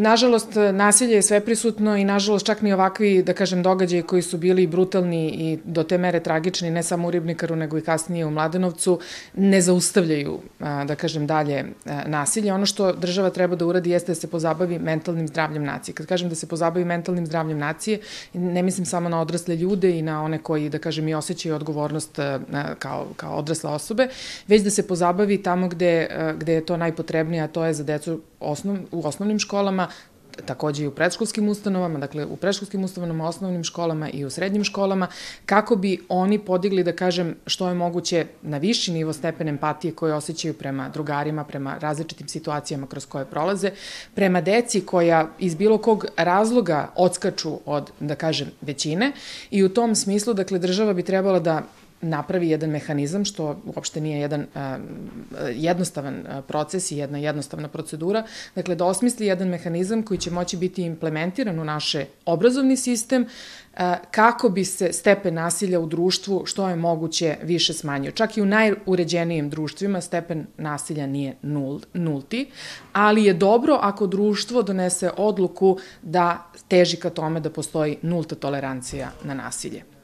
Nažalost, e, nasilje je sve prisutno i nažalost čak ni ovakvi, da kažem, događaji koji su bili brutalni i do te mere tragični, ne samo u Ribnikaru, nego i kasnije u Mladenovcu, ne zaustavljaju, da kažem, dalje e, nasilje. Ono što država treba da uradi jeste da se pozabavi mentalnim zdravljem nacije. Kad kažem da se pozabavi mentalnim zdravljem nacije, ne mislim samo na odrasle ljude i na one koji, da kažem, i osjećaju odgovornost e, kao, kao odrasle osobe, već da se pozabavi tamo gde, gde je to najpotrebnije, a to je za decu osnov, u osnovnim školama, takođe i u predškolskim ustanovama, dakle u predškolskim ustanovama, osnovnim školama i u srednjim školama, kako bi oni podigli, da kažem, što je moguće na viši nivo stepen empatije koje osjećaju prema drugarima, prema različitim situacijama kroz koje prolaze, prema deci koja iz bilo kog razloga odskaču od, da kažem, većine i u tom smislu, dakle, država bi trebala da napravi jedan mehanizam, što uopšte nije jedan a, jednostavan proces i jedna jednostavna procedura, dakle da osmisli jedan mehanizam koji će moći biti implementiran u naše obrazovni sistem a, kako bi se stepen nasilja u društvu što je moguće više smanjio. Čak i u najuređenijim društvima stepen nasilja nije nul, nulti, ali je dobro ako društvo donese odluku da teži ka tome da postoji nulta tolerancija na nasilje.